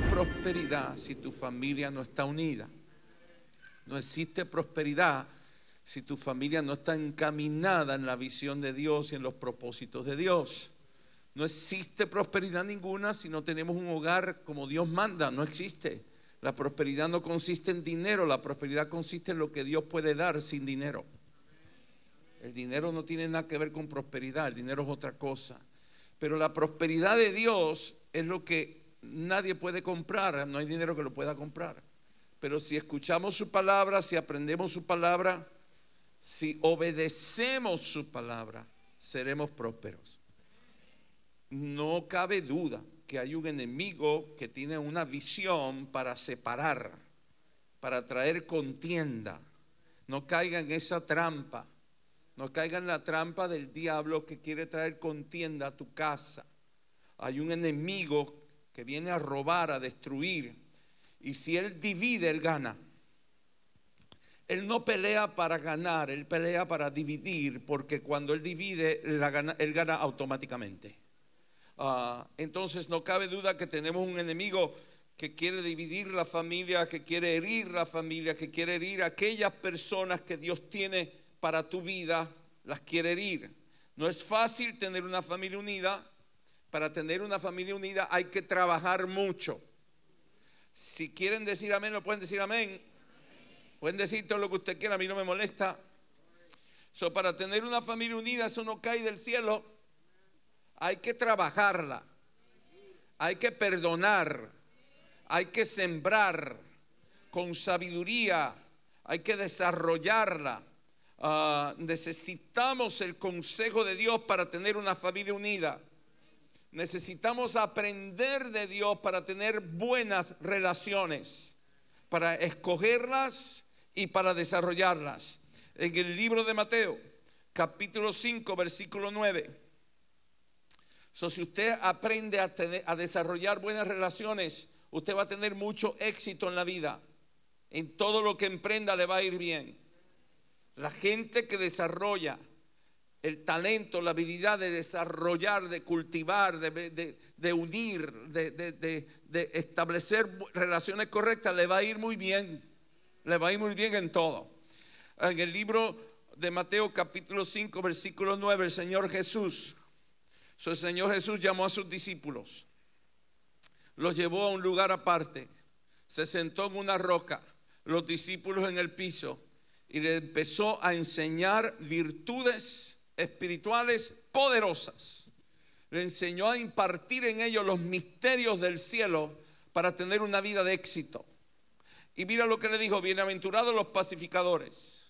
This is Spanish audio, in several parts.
prosperidad si tu familia no está unida. No existe prosperidad si tu familia no está encaminada en la visión de Dios y en los propósitos de Dios. No existe prosperidad ninguna si no tenemos un hogar como Dios manda. No existe. La prosperidad no consiste en dinero, la prosperidad consiste en lo que Dios puede dar sin dinero. El dinero no tiene nada que ver con prosperidad, el dinero es otra cosa. Pero la prosperidad de Dios es lo que nadie puede comprar, no hay dinero que lo pueda comprar. Pero si escuchamos su palabra, si aprendemos su palabra, si obedecemos su palabra, seremos prósperos. No cabe duda que hay un enemigo que tiene una visión para separar, para traer contienda. No caiga en esa trampa. No caiga en la trampa del diablo que quiere traer contienda a tu casa. Hay un enemigo que viene a robar, a destruir. Y si Él divide, Él gana. Él no pelea para ganar, Él pelea para dividir, porque cuando Él divide, gana, Él gana automáticamente. Ah, entonces no cabe duda que tenemos un enemigo que quiere dividir la familia, que quiere herir la familia, que quiere herir aquellas personas que Dios tiene para tu vida, las quiere herir. No es fácil tener una familia unida, para tener una familia unida hay que trabajar mucho. Si quieren decir amén, lo pueden decir amén. Pueden decir todo lo que usted quiera, a mí no me molesta. So, para tener una familia unida, eso no cae del cielo. Hay que trabajarla. Hay que perdonar. Hay que sembrar con sabiduría. Hay que desarrollarla. Ah, necesitamos el consejo de Dios para tener una familia unida. Necesitamos aprender de Dios para tener buenas relaciones, para escogerlas y para desarrollarlas. En el libro de Mateo, capítulo 5, versículo 9. si usted aprende a, tener, a desarrollar buenas relaciones, usted va a tener mucho éxito en la vida. En todo lo que emprenda le va a ir bien. La gente que desarrolla el talento, la habilidad de desarrollar, de cultivar, de, unir, de, establecer relaciones correctas, le va a ir muy bien. Le va a ir muy bien en todo. En el libro de Mateo capítulo 5, versículo 9, el Señor Jesús, su Señor Jesús llamó a sus discípulos, los llevó a un lugar aparte, se sentó en una roca, los discípulos en el piso, y le empezó a enseñar virtudes espirituales poderosas. Le enseñó a impartir en ellos los misterios del cielo para tener una vida de éxito. Y mira lo que le dijo, bienaventurados los pacificadores.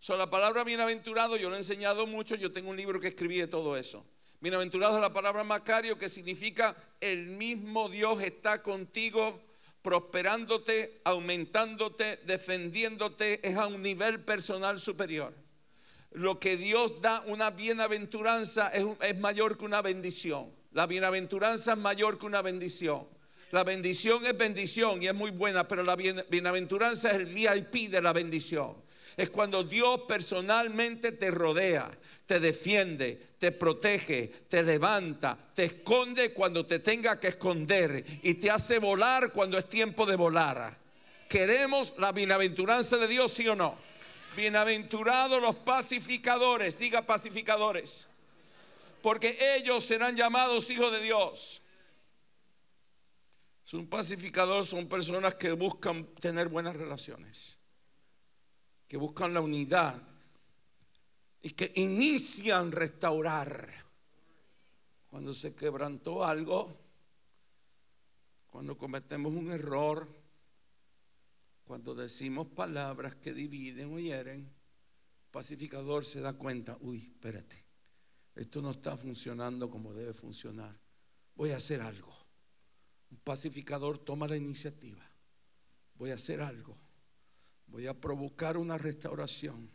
So, la palabra bienaventurado yo lo he enseñado mucho, yo tengo un libro que escribí de todo eso. Bienaventurado es la palabra Macario que significa el mismo Dios está contigo, prosperándote, aumentándote, defendiéndote, es a un nivel personal superior lo que Dios da, una bienaventuranza, es, mayor que una bendición. La bienaventuranza es mayor que una bendición. La bendición es bendición y es muy buena, pero la bienaventuranza es el VIP de la bendición. Es cuando Dios personalmente te rodea, te defiende, te protege, te levanta, te esconde cuando te tenga que esconder y te hace volar cuando es tiempo de volar. ¿Queremos la bienaventuranza de Dios, sí o no? Bienaventurados los pacificadores, diga pacificadores, porque ellos serán llamados hijos de Dios. Son pacificadores, son personas que buscan tener buenas relaciones, que buscan la unidad y que inician restaurar. Cuando se quebrantó algo, cuando cometemos un error, cuando decimos palabras que dividen o hieren, pacificador se da cuenta, uy, espérate, esto no está funcionando como debe funcionar. Voy a hacer algo. Un pacificador toma la iniciativa. Voy a hacer algo. Voy a provocar una restauración.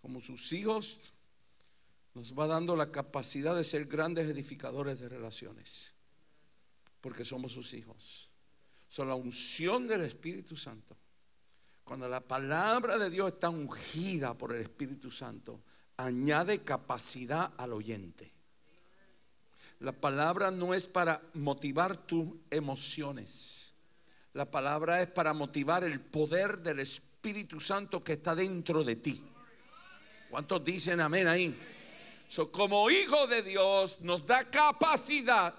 Como sus hijos, nos va dando la capacidad de ser grandes edificadores de relaciones, porque somos sus hijos son la unción del Espíritu Santo. Cuando la palabra de Dios está ungida por el Espíritu Santo, añade capacidad al oyente. La palabra no es para motivar tus emociones. La palabra es para motivar el poder del Espíritu Santo que está dentro de ti. ¿Cuántos dicen amén ahí? como hijo de Dios nos da capacidad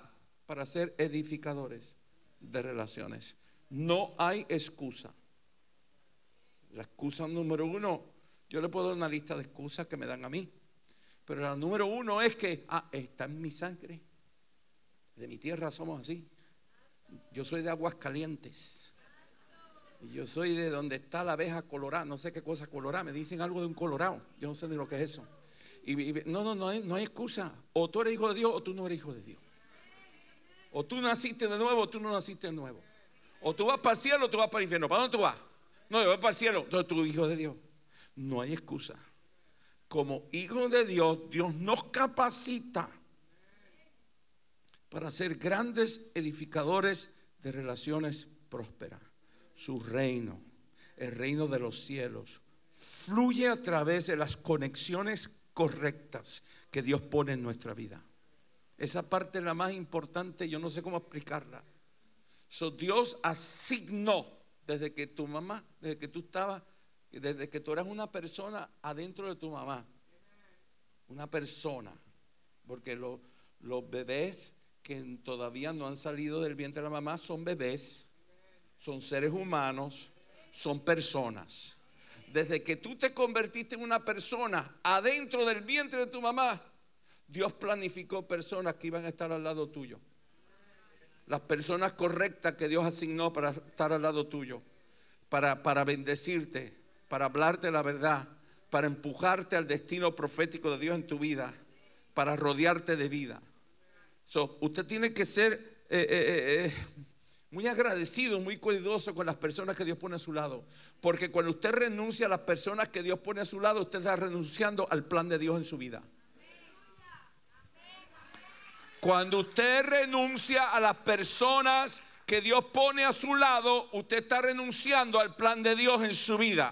para ser edificadores de relaciones. No hay excusa. La excusa número uno, yo le puedo dar una lista de excusas que me dan a mí. Pero la número uno es que, ah, está en mi sangre. De mi tierra somos así. Yo soy de aguas calientes. Y yo soy de donde está la abeja colorada. No sé qué cosa colorada. Me dicen algo de un colorado. Yo no sé ni lo que es eso. Y, no, no, no no hay excusa. O tú eres hijo de Dios o tú no eres hijo de Dios. O tú naciste de nuevo o tú no naciste de nuevo. O tú vas para el cielo o tú vas para el infierno. ¿Para dónde tú vas? No, yo voy para el cielo. Entonces tú, hijo de Dios. No hay excusa. Como hijo de Dios, Dios nos capacita para ser grandes edificadores de relaciones prósperas. Su reino, el reino de los cielos, fluye a través de las conexiones correctas que Dios pone en nuestra vida. Esa parte es la más importante, yo no sé cómo explicarla. So, Dios asignó desde que tu mamá, desde que tú estabas, desde que tú eras una persona adentro de tu mamá. Una persona. Porque los bebés que todavía no han salido del vientre de la mamá son bebés, son seres humanos, son personas. Desde que tú te convertiste en una persona adentro del vientre de tu mamá, Dios planificó personas que iban a estar al lado tuyo. Las personas correctas que Dios asignó para estar al lado tuyo, para, para bendecirte, para hablarte la verdad, para empujarte al destino profético de Dios en tu vida, para rodearte de vida. usted tiene que ser eh, eh, eh, muy agradecido, muy cuidadoso con las personas que Dios pone a su lado. Porque cuando usted renuncia a las personas que Dios pone a su lado, usted está renunciando al plan de Dios en su vida. Cuando usted renuncia a las personas que Dios pone a su lado, usted está renunciando al plan de Dios en su vida.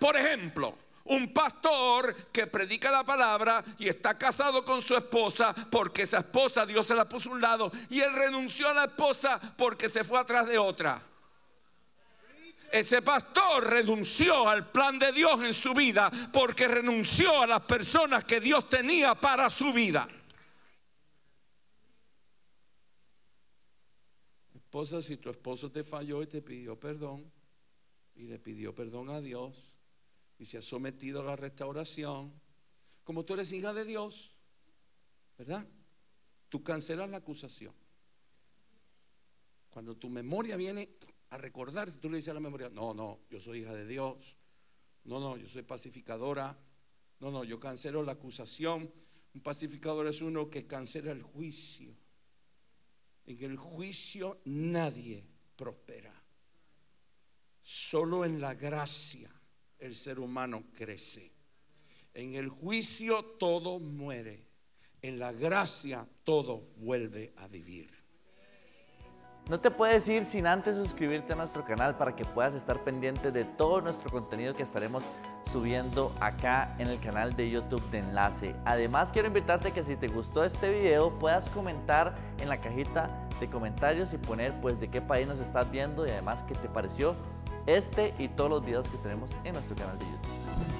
Por ejemplo, un pastor que predica la palabra y está casado con su esposa porque esa esposa Dios se la puso a un lado y él renunció a la esposa porque se fue atrás de otra. Ese pastor renunció al plan de Dios en su vida porque renunció a las personas que Dios tenía para su vida. si tu esposo te falló y te pidió perdón, y le pidió perdón a Dios, y se ha sometido a la restauración, como tú eres hija de Dios, ¿verdad? Tú cancelas la acusación. Cuando tu memoria viene a recordarte tú le dices a la memoria, no, no, yo soy hija de Dios, no, no, yo soy pacificadora, no, no, yo cancelo la acusación. Un pacificador es uno que cancela el juicio. En el juicio nadie prospera. Solo en la gracia el ser humano crece. En el juicio todo muere. En la gracia todo vuelve a vivir. No te puedes ir sin antes suscribirte a nuestro canal para que puedas estar pendiente de todo nuestro contenido que estaremos subiendo acá en el canal de YouTube de Enlace. Además quiero invitarte que si te gustó este video puedas comentar en la cajita de comentarios y poner pues de qué país nos estás viendo y además qué te pareció este y todos los videos que tenemos en nuestro canal de YouTube.